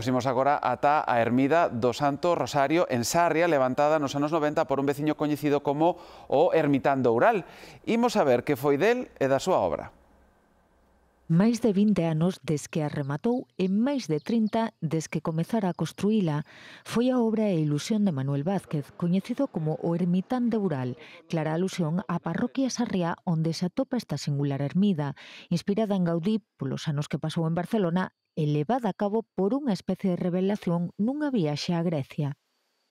Pusimos agora ata a ermida do Santo Rosario en Sarria, levantada en los años 90 por un vecino conocido como o Ermitán Y Imos a ver que de él e da su obra. máis de 20 anos des que a rematou e máis de 30 des que comezara a construíla, foi a obra e ilusión de Manuel Vázquez, coñecido como o ermitán de Ural, clara alusión á parroquia Sarriá onde se atopa esta singular ermida, inspirada en Gaudí polos anos que pasou en Barcelona e levada a cabo por unha especie de revelación nunha viaxe a Grecia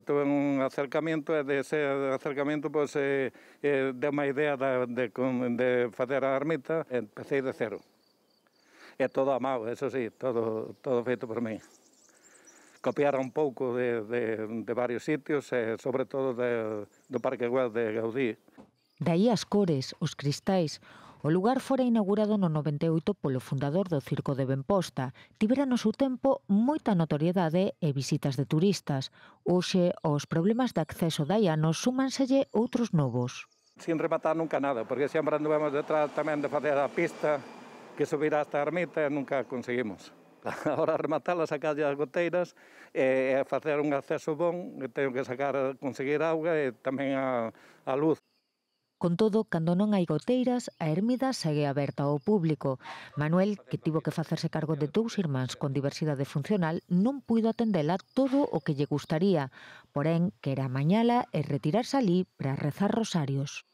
tuve un acercamento e dese acercamento pois, eh, eh, de má idea de, de, de facer a ermita empecé de cero é todo a eso sí, todo, todo feito por mí. Copiar un pouco de, de, de varios sitios, e eh, sobre todo de, do Parque Güell de Gaudí. Daí as cores, os cristais, O lugar fora inaugurado no 98 polo fundador do Circo de Benposta. Tibera no seu tempo moita notoriedade e visitas de turistas. Hoxe, os problemas de acceso daiano súmanselle outros novos. Sin rematar nunca nada, porque sempre anduvemos detrás tamén de facer a pista que subir hasta a ermita e nunca conseguimos. Ahora rematar, sacarlle as goteiras e, eh, facer un acceso bon, e teño que sacar, conseguir auga e tamén a, a luz. Con todo, cando non hai goteiras, a ermida segue aberta ao público. Manuel, que tivo que facerse cargo de dous irmáns con diversidade funcional, non puido atendela todo o que lle gustaría. Porén, que era mañala e retirarse alí para rezar rosarios.